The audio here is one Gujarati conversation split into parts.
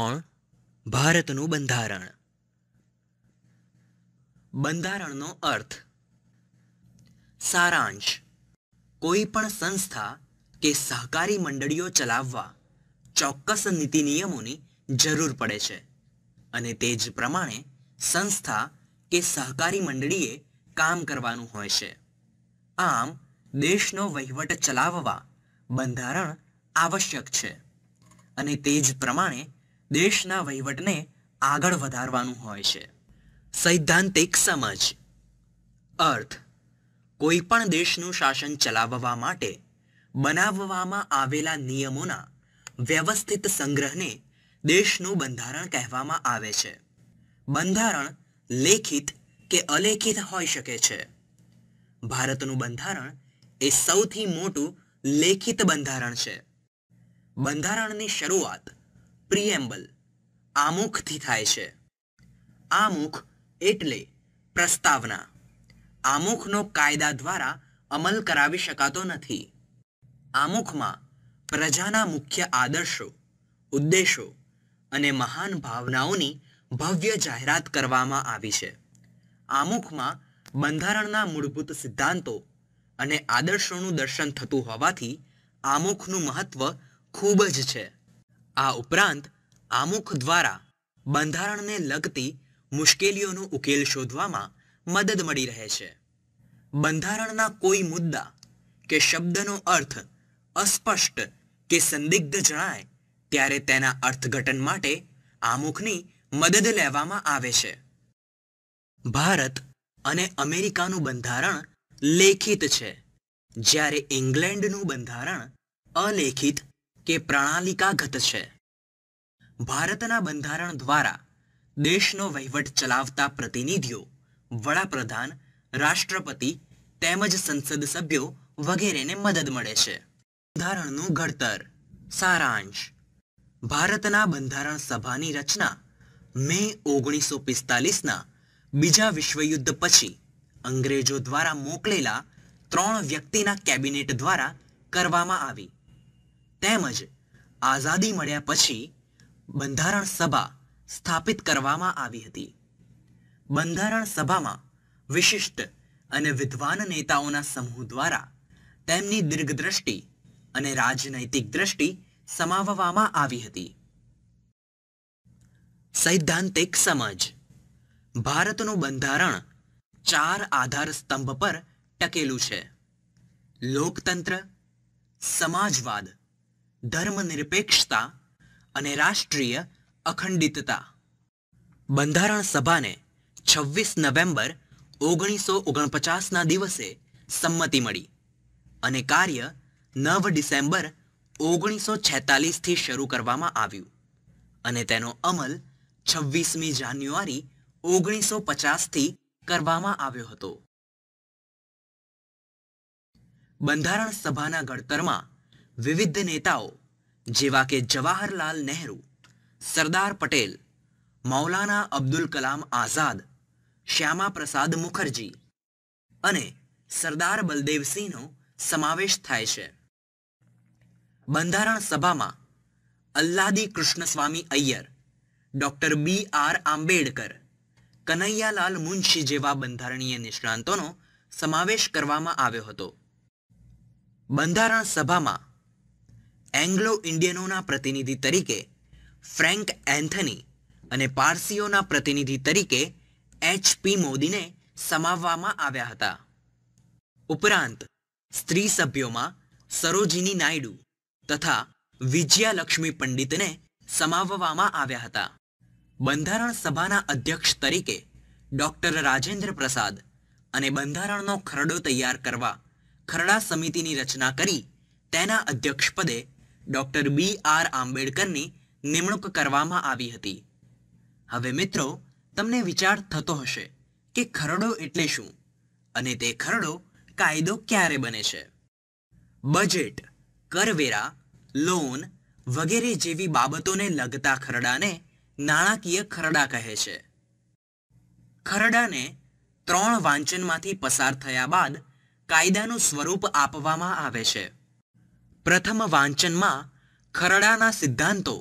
કોણ ભારતનું બંધારણ બંધારણનો અર્થ સારાંશ કોઈ પણ સંસ્થા કે સહકારી મંડળીઓ ચલાવવા ચોક્કસ નીતિ નિયમોની જરૂર પડે છે અને તે જ પ્રમાણે સંસ્થા કે સહકારી મંડળીએ કામ કરવાનું હોય છે આમ દેશનો વહીવટ ચલાવવા બંધારણ આવશ્યક છે અને તે જ પ્રમાણે દેશના વહીવટને આગળ વધારવાનું હોય છે સૈદ્ધાંતિક સમજ અર્થ કોઈ પણ દેશનું શાસન ચલાવવા માટે બનાવવામાં આવેલા નિયમોના વ્યવસ્થિત સંગ્રહને દેશનું બંધારણ કહેવામાં આવે છે બંધારણ લેખિત કે અલેખિત હોઈ શકે છે ભારતનું બંધારણ એ સૌથી મોટું લેખિત બંધારણ છે બંધારણની શરૂઆત પ્રિએમ્બલ આમુખથી થાય છે આમુખ એટલે પ્રસ્તાવના આમુખનો કાયદા દ્વારા અમલ કરાવી શકાતો નથી આમુખમાં પ્રજાના મુખ્ય આદર્શો ઉદ્દેશો અને મહાન ભાવનાઓની ભવ્ય જાહેરાત કરવામાં આવી છે આમુખમાં બંધારણના મૂળભૂત સિદ્ધાંતો અને આદર્શોનું દર્શન થતું હોવાથી આમુખનું મહત્વ ખૂબ જ છે આ ઉપરાંત આમુખ દ્વારા બંધારણને લગતી મુશ્કેલીઓનો ઉકેલ શોધવામાં મદદ મળી રહે છે બંધારણના કોઈ મુદ્દા કે શબ્દનો અર્થ અસ્પષ્ટ કે સંદિગ્ધ જણાય ત્યારે તેના અર્થઘટન માટે આમુખની મદદ લેવામાં આવે છે ભારત અને અમેરિકાનું બંધારણ લેખિત છે જ્યારે ઇંગ્લેન્ડનું બંધારણ અલેખિત કે પ્રણાલિકાગત છે ભારતના બંધારણ દ્વારા દેશનો વહીવટ ચલાવતા પ્રતિનિધિઓ વડાપ્રધાન રાષ્ટ્રપતિ તેમજ સંસદ સભ્યો વગેરેને મદદ મળે છે બંધારણનું ઘડતર સારાંશ ભારતના બંધારણ સભાની રચના મે ઓગણીસો પિસ્તાલીસના બીજા વિશ્વયુદ્ધ પછી અંગ્રેજો દ્વારા મોકલેલા ત્રણ વ્યક્તિના કેબિનેટ દ્વારા કરવામાં આવી તેમજ આઝાદી મળ્યા પછી બંધારણ સભા સ્થાપિત કરવામાં આવી હતી બંધારણ સભામાં વિશિષ્ટ અને વિદ્વાન નેતાઓના સમૂહ દ્વારા તેમની દીર્ઘદ્રષ્ટિ અને રાજનૈતિક દ્રષ્ટિ સમાવવામાં આવી હતી સૈદ્ધાંતિક સમજ ભારતનું બંધારણ ચાર આધાર સ્તંભ પર ટકેલું છે લોકતંત્ર સમાજવાદ ધર્મનિરપેક્ષતા અને રાષ્ટ્રીય અખંડિતતા બંધારણ સભાને છવ્વીસ નવેમ્બર ઓગણીસો ઓગણપચાસના દિવસે સંમતિ મળી અને કાર્ય નવ ડિસેમ્બર ઓગણીસો છેતાલીસથી શરૂ કરવામાં આવ્યું અને તેનો અમલ છવ્વીસમી જાન્યુઆરી ઓગણીસો પચાસથી કરવામાં આવ્યો હતો બંધારણ સભાના ઘડતરમાં વિવિધ નેતાઓ જેવા કે જવાહરલાલ નહેરુ સરદાર પટેલ મૌલાના અબ્દુલ કલામ આઝાદ શ્યામા પ્રસાદ મુખર્જી અને સરદાર બલદેવસિંહનો સમાવેશ થાય છે બંધારણ સભામાં Alladi Krishnaswami Iyer doctor B R Ambedkar Kanaiyalal Munshi જેવા બંધારણીય નિષ્ણાંતોનો સમાવેશ કરવામાં આવ્યો હતો બંધારણ સભામાં એંગ્લો ઇન્ડિયનોના પ્રતિનિધિ તરીકે ફ્રેન્ક એન્થની અને પારસીઓના પ્રતિનિધિ તરીકે એચ પી મોદીને સમાવવામાં આવ્યા હતા ઉપરાંત સ્ત્રી સભ્યોમાં સરોજિની નાયડુ તથા વિજયાલક્ષ્મી પંડિતને સમાવવામાં આવ્યા હતા બંધારણ સભાના અધ્યક્ષ તરીકે ડૉક્ટર રાજેન્દ્ર પ્રસાદ અને બંધારણનો ખરડો તૈયાર કરવા ખરડા સમિતિની રચના કરી તેના અધ્યક્ષપદે ડૉક્ટર બી આર આંબેડકરની નિમણૂક કરવામાં આવી હતી હવે મિત્રો તમને વિચાર થતો હશે કે ખરડો એટલે શું અને તે ખરડો કાયદો ક્યારે બને છે બજેટ કરવેરા લોન વગેરે જેવી બાબતોને લગતા ખરડાને નાણાકીય ખરડા કહે છે ખરડાને ત્રણ વાંચનમાંથી પસાર થયા બાદ કાયદાનું સ્વરૂપ આપવામાં આવે છે પ્રથમ વાંચનમાં ખરડાના સિદ્ધાંતો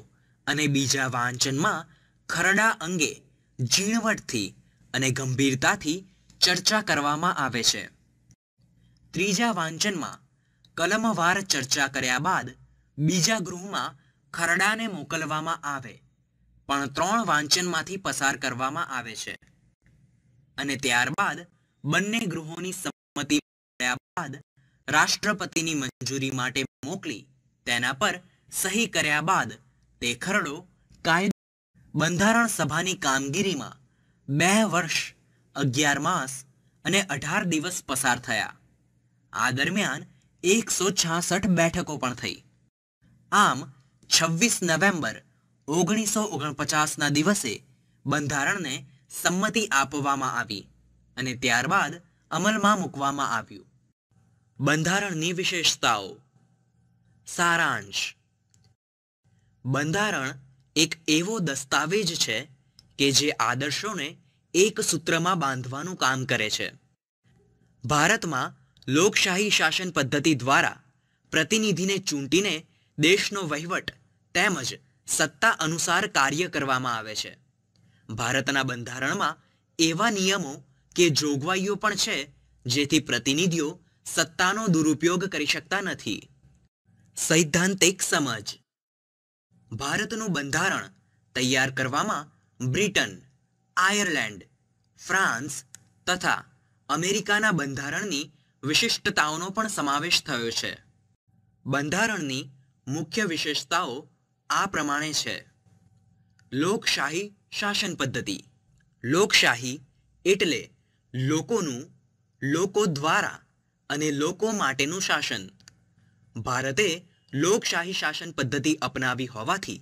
અને બીજા વાંચનમાં ખરડા અંગે ઝીણવટથી અને ગંભીરતાથી ચર્ચા કરવામાં આવે છે ત્રીજા વાંચનમાં કલમવાર ચર્ચા કર્યા બાદ બીજા ગૃહમાં ખરડાને મોકલવામાં આવે પણ ત્રણ વાંચનમાંથી પસાર કરવામાં આવે છે અને ત્યારબાદ બંને ગૃહોની સંમતિ મળ્યા બાદ રાષ્ટ્રપતિની મંજૂરી માટે મોકલી તેના પર સહી કર્યા બાદ તે ખરડો કાયદો બંધારણ સભાની કામગીરીમાં બે વર્ષ અગિયાર માસ અને અઢાર દિવસ પસાર થયા આ દરમિયાન એકસો છાસઠ બેઠકો પણ થઈ આમ છવ્વીસ નવેમ્બર ઓગણીસો ઓગણપચાસના દિવસે બંધારણને સંમતિ આપવામાં આવી અને ત્યારબાદ અમલમાં મૂકવામાં આવ્યું બંધારણની વિશેષતાઓ સારાંશ બંધારણ એક એવો દસ્તાવેજ છે કે જે આદર્શોને એક સૂત્રમાં બાંધવાનું કામ કરે છે ભારતમાં લોકશાહી શાસન પદ્ધતિ દ્વારા પ્રતિનિધિને ચૂંટીને દેશનો વહીવટ તેમજ સત્તા અનુસાર કાર્ય કરવામાં આવે છે ભારતના બંધારણમાં એવા નિયમો કે જોગવાઈઓ પણ છે જેથી પ્રતિનિધિઓ સત્તાનો દુરુપયોગ કરી શકતા નથી સૈદ્ધાંતિક સમજ ભારતનું બંધારણ તૈયાર કરવામાં બ્રિટન આયર્લેન્ડ ફ્રાન્સ તથા અમેરિકાના બંધારણની વિશિષ્ટતાઓનો પણ સમાવેશ થયો છે બંધારણની મુખ્ય વિશેષતાઓ આ પ્રમાણે છે લોકશાહી શાસન પદ્ધતિ લોકશાહી એટલે લોકોનું લોકો દ્વારા અને લોકો માટેનું શાસન ભારતે લોકશાહી શાસન પદ્ધતિ અપનાવી હોવાથી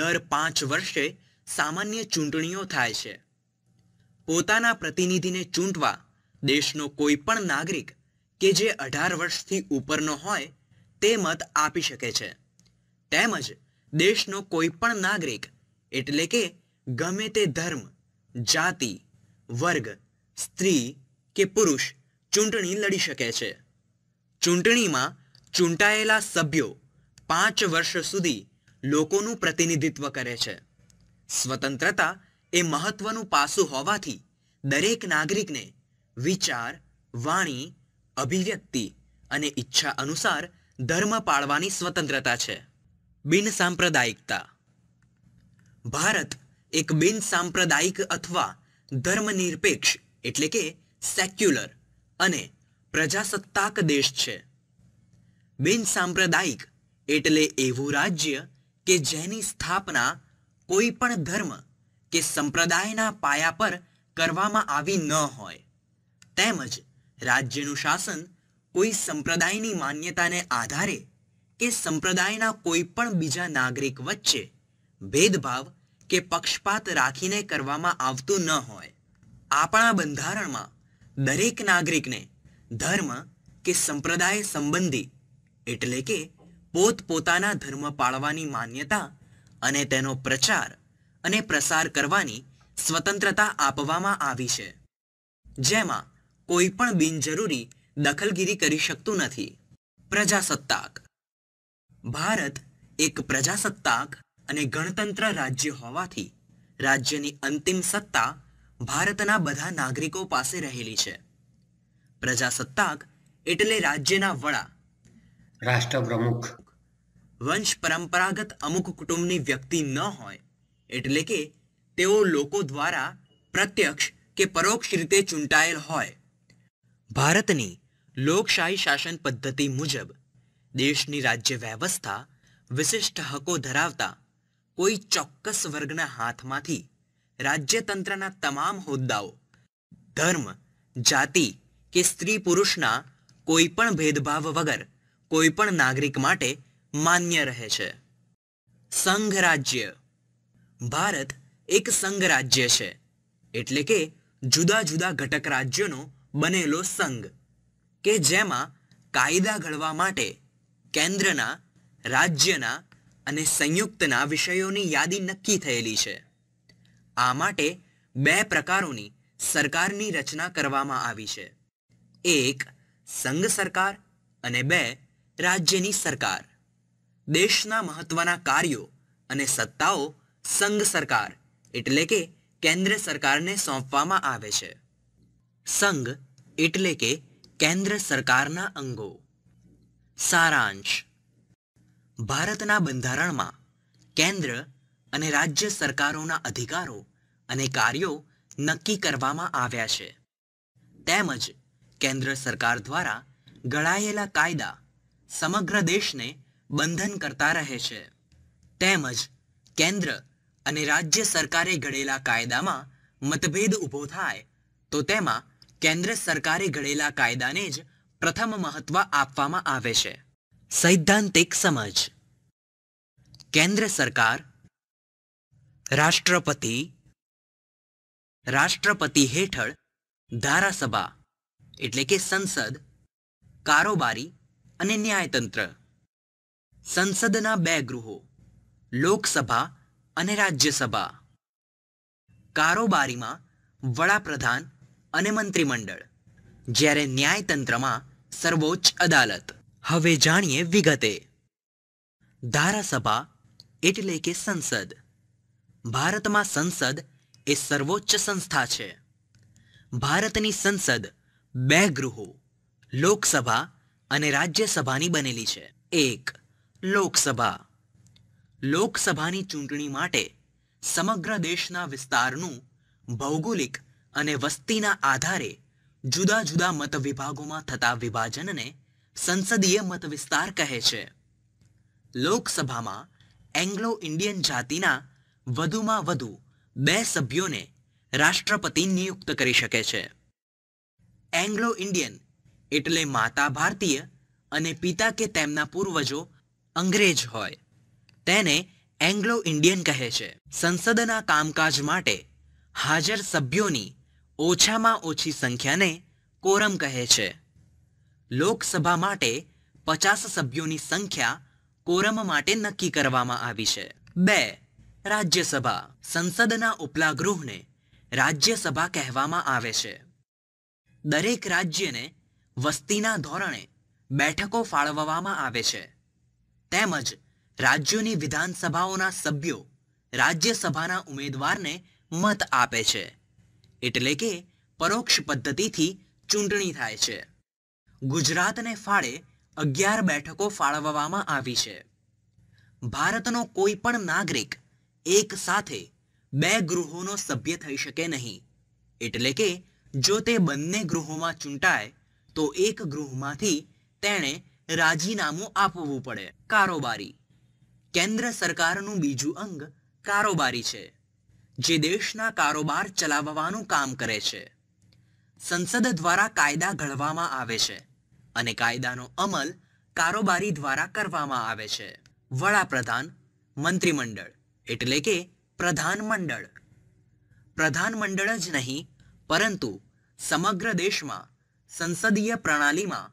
દર પાંચ વર્ષે સામાન્ય ચૂંટણીઓ થાય છે પોતાના પ્રતિનિધિને ચૂંટવા દેશનો કોઈ પણ નાગરિક કે જે અઢાર વર્ષથી ઉપરનો હોય તે મત આપી શકે છે તેમજ દેશનો કોઈ પણ નાગરિક એટલે કે ગમે તે ધર્મ જાતિ વર્ગ સ્ત્રી કે પુરુષ ચૂંટણી લડી શકે છે ચૂંટણીમાં ચૂંટાયેલા સભ્યો પાંચ વર્ષ સુધી લોકોનું પ્રતિનિધિત્વ કરે છે સ્વતંત્રતા એ મહત્વનું પાસું હોવાથી દરેક નાગરિકને વિચાર વાણી અભિવ્યક્તિ અને ઈચ્છા અનુસાર ધર્મ પાળવાની સ્વતંત્રતા છે બિનસાંપ્રદાયિકતા ભારત એક બિનસાંપ્રદાયિક અથવા ધર્મનિરપેક્ષ એટલે કે સેક્યુલર અને પ્રજાસત્તાક દેશ છે બિનસાંપ્રદાયિક એટલે એવું રાજ્ય કે જેની સ્થાપના કોઈ પણ ધર્મ કે સંપ્રદાયના પાયા પર કરવામાં આવી ન હોય તેમજ રાજ્યનું શાસન કોઈ સંપ્રદાયની માન્યતાને આધારે કે સંપ્રદાયના કોઈ પણ બીજા નાગરિક વચ્ચે ભેદભાવ કે પક્ષપાત રાખીને કરવામાં આવતું ન હોય આપણા બંધારણમાં દરેક નાગરિકને ધર્મ કે સંપ્રદાય સંબંધી એટલે કે પોતપોતાના ધર્મ પાળવાની માન્યતા અને તેનો પ્રચાર અને પ્રસાર કરવાની સ્વતંત્રતા આપવામાં આવી છે જેમાં કોઈ પણ બિનજરૂરી દખલગીરી કરી શકતું નથી પ્રજાસત્તાક ભારત એક પ્રજાસત્તાક અને ગણતંત્ર રાજ્ય હોવાથી રાજ્યની અંતિમ સત્તા ભારતના બધા નાગરિકો પાસે રહેલી છે પ્રજાસત્તાક એટલે રાજ્યના વડા રાષ્ટ્રપ્રમુખ વંશ પરંપરાગત અમુક કુટુંબની વ્યક્તિ ન હોય એટલે કે તેઓ લોકો દ્વારા પ્રત્યક્ષ કે પરોક્ષ રીતે ચૂંટાયેલ હોય ભારતની લોકશાહી શાસન પદ્ધતિ મુજબ દેશની રાજ્ય વ્યવસ્થા વિશિષ્ટ હકો ધરાવતા કોઈ ચોક્કસ વર્ગના હાથમાંથી રાજ્યતંત્રના તમામ હોદ્દાઓ ધર્મ જાતિ કે સ્ત્રી પુરુષના કોઈપણ ભેદભાવ વગર કોઈપણ નાગરિક માટે માન્ય રહે છે સંઘ રાજ્ય ભારત એક સંઘ રાજ્ય છે એટલે કે જુદા જુદા ઘટક રાજ્યોનો બનેલો સંઘ કે જેમાં કાયદા ઘડવા માટે કેન્દ્રના રાજ્યના અને સંયુક્તના વિષયોની યાદી નક્કી થયેલી છે આ માટે બે પ્રકારોની સરકારની રચના કરવામાં આવી છે એક સંઘ સરકાર અને બે રાજ્યની સરકાર દેશના મહત્વના કાર્યો અને સત્તાઓ સંઘ સરકાર એટલે કે કેન્દ્ર સરકારને સોંપવામાં આવે છે સંઘ એટલે કે કેન્દ્ર સરકારના અંગો સારાંશ ભારતના બંધારણમાં કેન્દ્ર અને રાજ્ય સરકારોના અધિકારો અને કાર્યો નક્કી કરવામાં આવ્યા છે તેમજ કેન્દ્ર સરકાર દ્વારા ઘડાયેલા કાયદા સમગ્ર દેશને બંધન કરતા રહે છે તેમજ કેન્દ્ર અને રાજ્ય સરકારે ઘડેલા કાયદામાં મતભેદ ઊભો થાય તો તેમાં કેન્દ્ર સરકારે ઘડેલા કાયદાને જ પ્રથમ મહત્વ આપવામાં આવે છે સૈદ્ધાંતિક સમજ કેન્દ્ર સરકાર રાષ્ટ્રપતિ રાષ્ટ્રપતિ હેઠળ ધારાસભા એટલે કે સંસદ કારોબારી અને ન્યાયતંત્ર સંસદના બે ગૃહો લોકસભા અને રાજ્યસભા કારોબારીમાં વડાપ્રધાન અને મંત્રીમંડળ જ્યારે ન્યાયતંત્રમાં સર્વોચ્ચ અદાલત હવે જાણીએ વિગતે ધારાસભા એટલે કે સંસદ ભારતમાં સંસદ એ સર્વોચ્ચ સંસ્થા છે ભારતની સંસદ બે ગૃહો લોકસભા અને રાજ્યસભાની બનેલી છે એક લોકસભા લોકસભાની ચૂંટણી માટે સમગ્ર દેશના વિસ્તારનું ભૌગોલિક અને વસ્તીના આધારે જુદા જુદા મત વિભાગોમાં થતા વિભાજનને સંસદીય મત વિસ્તાર કહે છે લોકસભામાં એંગ્લો ઇન્ડિયન જાતિના વધુમાં વધુ બે સભ્યોને રાષ્ટ્રપતિ નિયુક્ત કરી શકે છે એંગ્લો ઇન્ડિયન એટલે માતા ભારતીય અને પિતા કે તેમના પૂર્વજો અંગ્રેજ હોય તેને એંગ્લો ઇન્ડિયન કહે છે સંસદના કામકાજ માટે હાજર સભ્યોની ઓછામાં ઓછી સંખ્યાને કોરમ કહે છે લોકસભા માટે પચાસ સભ્યોની સંખ્યા કોરમ માટે નક્કી કરવામાં આવી છે બે રાજ્યસભા સંસદના ઉપલા ગૃહને રાજ્યસભા કહેવામાં આવે છે દરેક રાજ્યને વસ્તીના ધોરણે બેઠકો ફાળવવામાં આવે છે તેમજ રાજ્યોની વિધાનસભાઓના સભ્યો રાજ્યસભાના ઉમેદવારને મત આપે છે એટલે કે પરોક્ષ પદ્ધતિથી ચૂંટણી થાય છે ગુજરાતને ફાળે અગિયાર બેઠકો ફાળવવામાં આવી છે ભારતનો કોઈ પણ નાગરિક એક સાથે બે ગૃહોનો સભ્ય થઈ શકે નહીં એટલે કે જો તે બંને ગૃહોમાં ચૂંટાય તો એક ગૃહમાંથી તેણે રાજીનામું આપવું પડે કારોબારી કેન્દ્ર સરકારનું બીજું અંગ કારોબારી છે જે દેશના કારોબાર ચલાવવાનું કામ કરે છે સંસદ દ્વારા કાયદા ઘડવામાં આવે છે અને કાયદાનો અમલ કારોબારી દ્વારા કરવામાં આવે છે વડાપ્રધાન મંત્રીમંડળ એટલે કે પ્રધાનમંડળ પ્રધાનમંડળ જ નહીં પરંતુ સમગ્ર દેશમાં સંસદીય પ્રણાલીમાં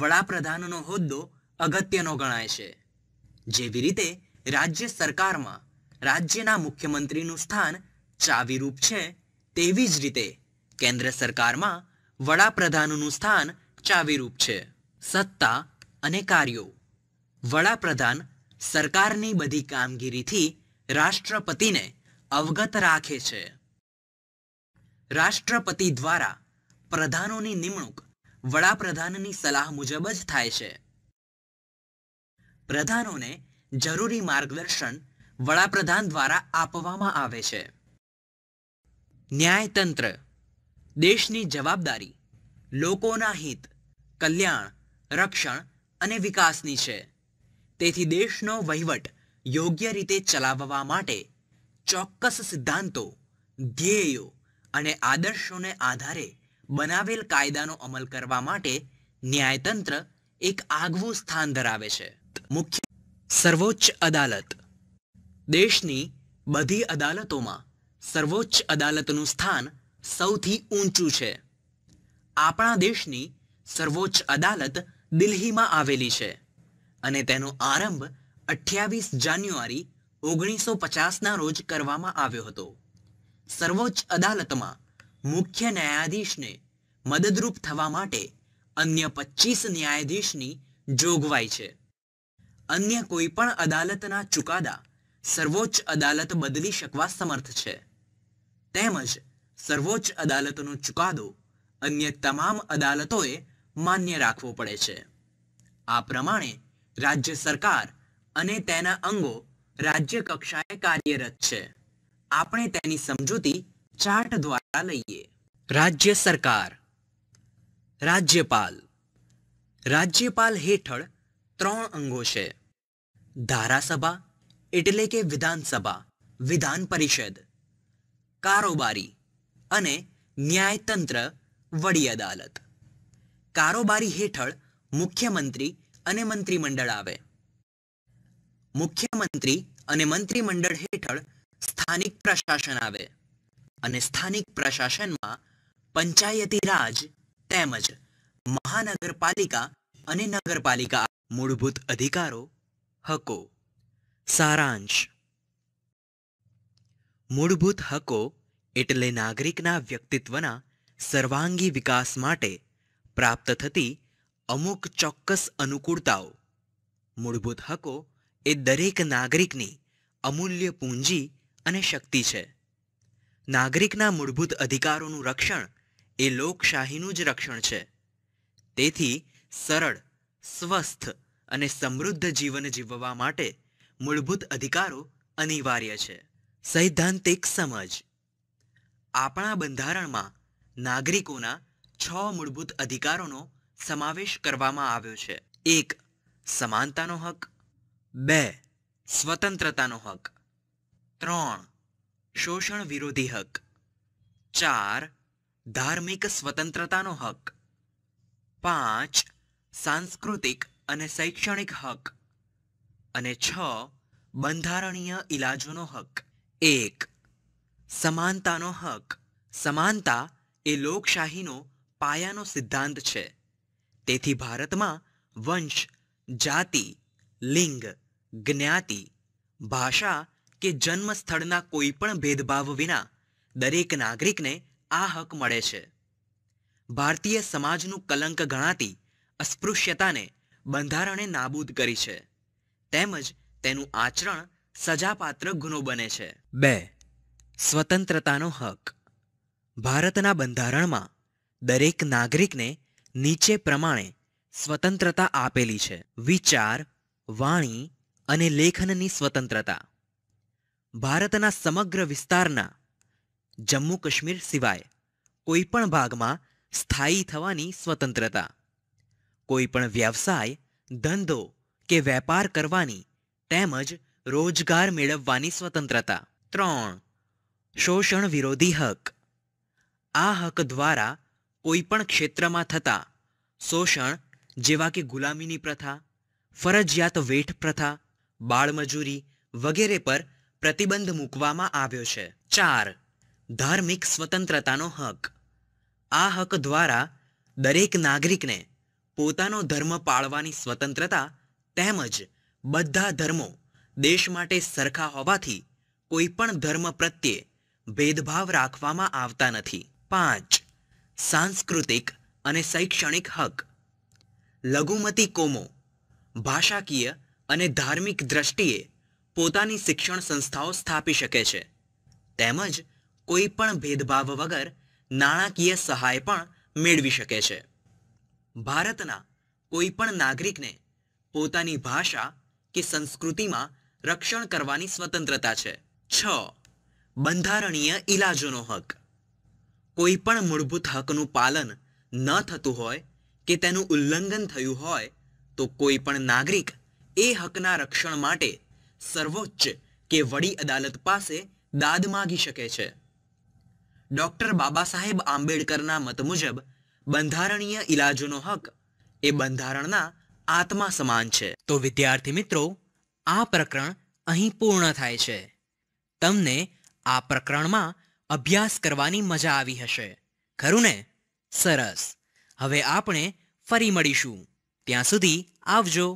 વડાપ્રધાનનો હોદ્દો અગત્યનો ગણાય છે જેવી રીતે રાજ્ય સરકારમાં રાજ્યના મુખ્યમંત્રીનું સ્થાન ચાવીરૂપ છે તેવી જ રીતે કેન્દ્ર સરકારમાં વડાપ્રધાનનું સ્થાન ચાવીરૂપ છે સત્તા અને કાર્યો વડાપ્રધાન સરકારની બધી કામગીરીથી રાષ્ટ્રપતિને અવગત રાખે છે રાષ્ટ્રપતિ દ્વારા પ્રધાનોની નિમણૂક વડાપ્રધાનની સલાહ મુજબ જ થાય છે પ્રધાનોને જરૂરી માર્ગદર્શન વડાપ્રધાન દ્વારા આપવામાં આવે છે ન્યાયતંત્ર દેશની જવાબદારી લોકોના હિત કલ્યાણ રક્ષણ અને વિકાસની છે તેથી દેશનો વહીવટ યોગ્ય રીતે ચલાવવા માટે ચોક્કસ સિદ્ધાંતો ધ્યેયો અને આદર્શોને આધારે બનાવેલ કાયદાનો અમલ કરવા માટે ન્યાયતંત્ર એક આગવું સ્થાન ધરાવે છે મુખ્ય સર્વોચ્ચ અદાલત દેશની બધી અદાલતોમાં સર્વોચ્ચ અદાલતનું સ્થાન સૌથી ઊંચું છે આપણા દેશની સર્વોચ્ચ અદાલત દિલ્હીમાં આવેલી છે અને તેનો આરંભ અઠ્યાવીસ જાન્યુઆરી ઓગણીસો પચાસના રોજ કરવામાં આવ્યો હતો સર્વોચ્ચ અદાલતમાં મુખ્ય ન્યાયાધીશને મદદરૂપ થવા માટે અન્ય પચીસ ન્યાયાધીશની જોગવાઈ છે અન્ય કોઈ પણ અદાલતના ચુકાદા સર્વોચ્ચ અદાલત બદલી શકવા સમર્થ છે તેમજ સર્વોચ્ચ અદાલતનો ચુકાદો અન્ય તમામ અદાલતોએ માન્ય રાખવો પડે છે આ પ્રમાણે રાજ્ય સરકાર અને તેના અંગો રાજ્ય કક્ષાએ કાર્યરત છે આપણે તેની સમજૂતી ચાર્ટ દ્વારા લઈએ રાજ્ય સરકાર રાજ્યપાલ રાજ્યપાલ હેઠળ ત્રણ અંગો છે ધારાસભા એટલે કે વિધાનસભા વિધાન પરિષદ કારોબારી અને ન્યાયતંત્ર વડી અદાલત કારોબારી હેઠળ મુખ્યમંત્રી અને મંત્રીમંડળ આવે મુખ્યમંત્રી અને મંત્રીમંડળ હેઠળ સ્થાનિક પ્રશાસન આવે અને સ્થાનિક પ્રશાસનમાં પંચાયતી રાજ તેમજ મહાનગરપાલિકા અને નગરપાલિકા મૂળભૂત અધિકારો હકો સારાંશ મૂળભૂત હકો એટલે નાગરિકના વ્યક્તિત્વના સર્વાંગી વિકાસ માટે પ્રાપ્ત થતી અમુક ચોક્કસ અનુકૂળતાઓ મૂળભૂત હકો એ દરેક નાગરિકની અમૂલ્ય પૂંજી અને શક્તિ છે નાગરિકના મૂળભૂત અધિકારોનું રક્ષણ એ લોકશાહીનું જ રક્ષણ છે તેથી સરળ સ્વસ્થ અને સમૃદ્ધ જીવન જીવવા માટે મૂળભૂત અધિકારો અનિવાર્ય છે સૈદ્ધાંતિક સમજ આપણા બંધારણમાં નાગરિકોના છ મૂળભૂત અધિકારોનો સમાવેશ કરવામાં આવ્યો છે એક સમાનતાનો હક બે સ્વતંત્રતાનો હક ત્રણ શોષણ વિરોધી હક ચાર ધાર્મિક સ્વતંત્રતાનો હક પાંચ સાંસ્કૃતિક અને શૈક્ષણિક હક અને છ બંધારણીય ઇલાજોનો હક એક સમાનતાનો હક સમાનતા એ લોકશાહીનો પાયાનો સિદ્ધાંત છે તેથી ભારતમાં વંશ જાતિ લિંગ જ્ઞાતિ ભાષા કે જન્મ સ્થળના પણ ભેદભાવ વિના દરેક નાગરિકને આ હક મળે છે ભારતીય સમાજનું કલંક ગણાતી અસ્પૃશ્યતાને બંધારણે નાબૂદ કરી છે તેમજ તેનું આચરણ સજાપાત્ર ગુનો બને છે બે સ્વતંત્રતાનો હક ભારતના બંધારણમાં દરેક નાગરિકને નીચે પ્રમાણે સ્વતંત્રતા આપેલી છે વિચાર વાણી અને લેખનની સ્વતંત્રતા ભારતના સમગ્ર વિસ્તારના જમ્મુ કાશ્મીર સિવાય કોઈપણ ભાગમાં સ્થાયી થવાની સ્વતંત્રતા કોઈપણ વ્યવસાય ધંધો કે વેપાર કરવાની તેમજ રોજગાર મેળવવાની સ્વતંત્રતા ત્રણ શોષણ વિરોધી હક આ હક દ્વારા કોઈપણ ક્ષેત્રમાં થતા શોષણ જેવા કે ગુલામીની પ્રથા ફરજિયાત વેઠ પ્રથા બાળમજૂરી વગેરે પર પ્રતિબંધ મૂકવામાં આવ્યો છે ચાર ધાર્મિક સ્વતંત્રતાનો હક આ હક દ્વારા દરેક નાગરિકને પોતાનો ધર્મ પાળવાની સ્વતંત્રતા તેમજ બધા ધર્મો દેશ માટે સરખા હોવાથી કોઈ પણ ધર્મ પ્રત્યે ભેદભાવ રાખવામાં આવતા નથી પાંચ સાંસ્કૃતિક અને શૈક્ષણિક હક લઘુમતી કોમો ભાષાકીય અને ધાર્મિક દ્રષ્ટિએ પોતાની શિક્ષણ સંસ્થાઓ સ્થાપી શકે છે તેમજ કોઈ પણ ભેદભાવ વગર નાણાકીય સહાય પણ મેળવી શકે છે ભારતના કોઈ પણ નાગરિકને પોતાની ભાષા કે સંસ્કૃતિમાં રક્ષણ કરવાની સ્વતંત્રતા છે છ બંધારણીય ઇલાજોનો હક કોઈ પણ મૂળભૂત હકનું પાલન ન થતું હોય કે તેનું ઉલ્લંઘન થયું હોય તો કોઈ પણ નાગરિક એ હકના રક્ષણ માટે સર્વોચ્ચ કે વડી અદાલત પાસે દાદ માગી શકે છે ડોક્ટર બાબા સાહેબ આંબેડકરના મત મુજબ બંધારણીય ઇલાજોનો હક એ બંધારણના આત્મા સમાન છે તો વિદ્યાર્થી મિત્રો આ પ્રકરણ અહીં પૂર્ણ થાય છે તમને આ પ્રકરણમાં અભ્યાસ કરવાની મજા આવી હશે ખરું ને સરસ હવે આપણે ફરી મળીશું ત્યાં સુધી આવજો